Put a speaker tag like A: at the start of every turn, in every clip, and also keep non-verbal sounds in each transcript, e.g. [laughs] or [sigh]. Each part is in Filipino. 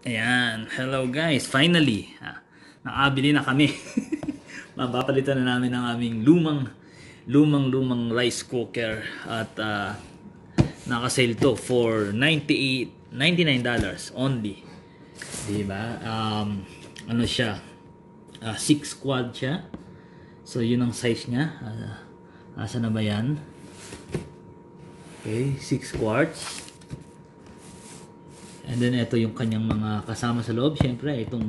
A: Ayan. Hello guys. Finally, ah, nakabili na kami. [laughs] Mapapalitan na namin ang aming lumang lumang lumang rice cooker at uh, naka-sale to for 98 99 only. 'Di ba? Um, ano siya? 6 uh, ah, quad siya. So yun ang size niya. Uh, ah, asa na ba 'yan? Okay, 6 quarts. And then ito yung kanyang mga kasama sa loob. Siyempre, itong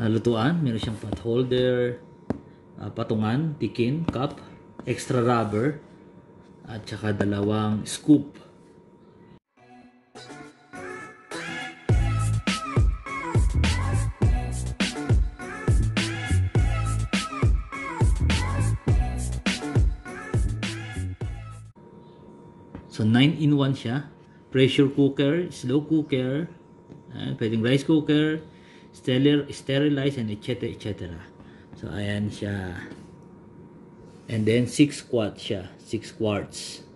A: uh, lutuan. Meron siyang pot holder, uh, patungan, tikin, cup, extra rubber, at saka dalawang scoop. So 9 in 1 siya pressure cooker, slow cooker, uh, pwedeng rice cooker, steril sterilize, and etc. etc. So, ayan siya. And then, 6 quart siya. 6 quarts.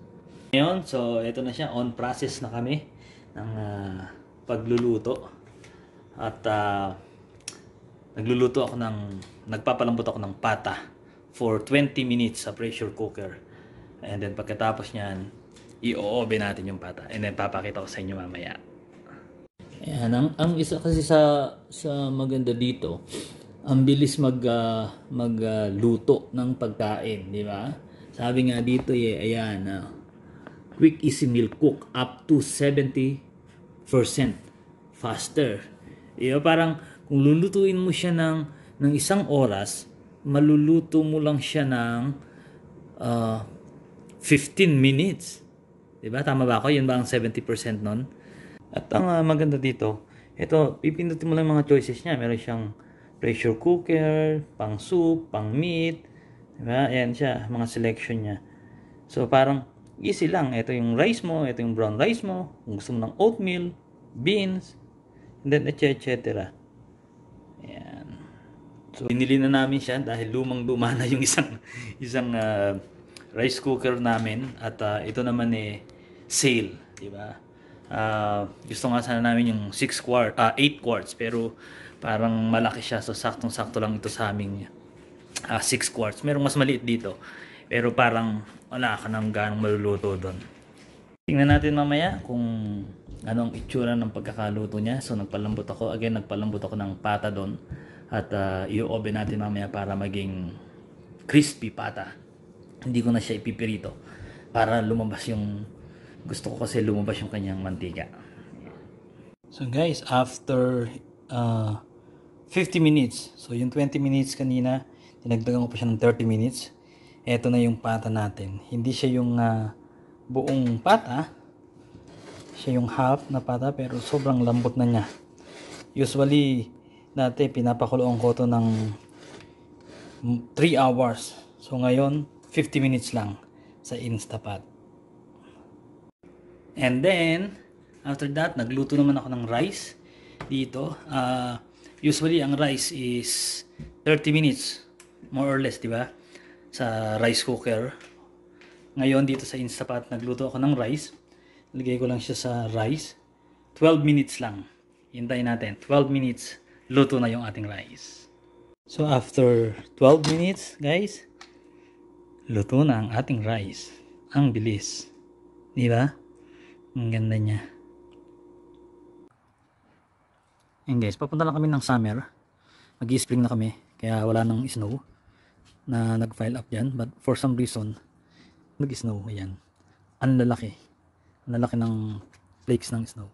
A: Ngayon, so, ito na siya. On process na kami ng uh, pagluluto. At, uh, nagluluto ako ng, nagpapalambot ako ng pata for 20 minutes sa pressure cooker. And then, pagkatapos niyan, i-oobe natin yung pata and then papakita ko sa inyo mamaya. Ayan, ang, ang isa kasi sa sa maganda dito, ang bilis mag uh, ah, magluto ah, uh, ng pagkain, di ba? Sabi nga dito, eh, ayan, uh, quick easy meal cook up to 70% faster. Iyo parang kung lulutuin mo siya ng ng isang oras, maluluto mo lang siya ng uh, 15 minutes. Diba? Tama ba ako? Yun ba ang 70% nun? At ang uh, maganda dito, ito, pipindutin mo lang mga choices niya. Meron siyang pressure cooker, pang soup, pang meat. Diba? Ayan siya, mga selection niya. So, parang easy lang. Ito yung rice mo, ito yung brown rice mo. Kung gusto mo ng oatmeal, beans, and then etc. Et Ayan. So, binili na namin siya dahil lumang-luma [laughs] na yung isang, isang uh, rice cooker namin at uh, ito naman eh sale, di ba? Uh, gusto nga sana namin yung 6 quart, uh, ah, 8 quarts pero parang malaki siya so saktong-sakto lang ito sa aming 6 quarts. Merong mas maliit dito pero parang wala ka nang ganong maluluto doon. Tingnan natin mamaya kung ano ang itsura ng pagkakaluto niya. So nagpalambot ako. Again, nagpalambot ako ng pata doon. At uh, i-oven natin mamaya para maging crispy pata hindi ko na siya ipipirito para lumabas yung gusto ko kasi lumabas yung kanyang mantika so guys after uh, 50 minutes so yung 20 minutes kanina dinagdagan ko pa siya ng 30 minutes eto na yung pata natin hindi siya yung uh, buong pata siya yung half na pata pero sobrang lambot na niya usually dati pinapakuloan ko to ng 3 hours so ngayon 50 minutes lang sa Instapot. And then, after that, nagluto naman ako ng rice dito. Uh, usually, ang rice is 30 minutes, more or less, di ba? Sa rice cooker. Ngayon, dito sa Instapot, nagluto ako ng rice. Lagay ko lang siya sa rice. 12 minutes lang. Hintayin natin. 12 minutes, luto na yung ating rice. So, after 12 minutes, guys, Luto na ang ating rice. Ang bilis. Di ba? Ang ganda niya. And guys, papunta lang kami ng summer. Mag-spring na kami. Kaya wala nang snow na nag-file up dyan. But for some reason, nag-snow. Ayan. Ang lalaki. Ang lalaki ng flakes ng snow.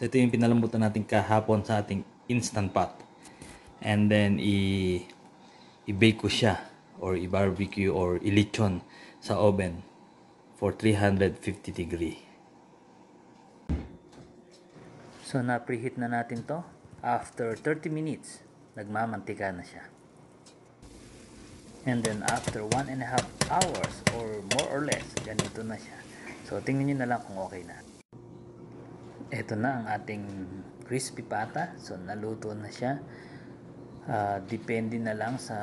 A: So ito yung pinalambutan natin kahapon sa ating instant pot. And then i i-bake ko siya or i-barbecue or i-lichon sa oven for 350 degree. So na-preheat na natin to. After 30 minutes, nagmamantika na siya. And then after 1 and a half hours or more or less, ganito na siya. So tingnan niyo na lang kung okay na eto na ang ating crispy pata. So, naluto na siya. Uh, depende na lang sa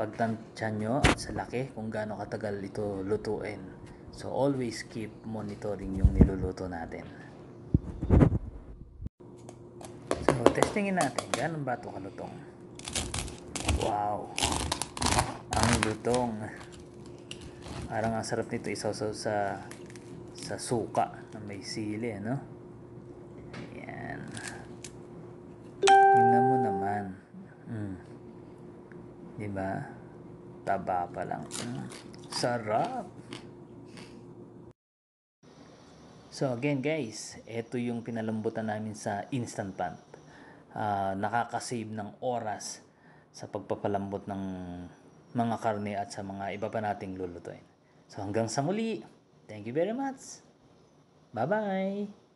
A: pagtansya nyo at sa laki kung gaano katagal ito lutuin. So, always keep monitoring yung niluluto natin. So, testingin natin. Ganon ba ito kalutong? Wow! Ang lutong! Parang ang sarap nito isaw sa sa suka na may sili, ano? Tingnan mo naman. Mm. Di ba? Taba pa lang. Mm. Sarap! So again guys, ito yung pinalambutan namin sa instant pant. Uh, nakakasave ng oras sa pagpapalambot ng mga karne at sa mga iba pa nating lulutuin. So hanggang sa muli, thank you very much. Bye-bye!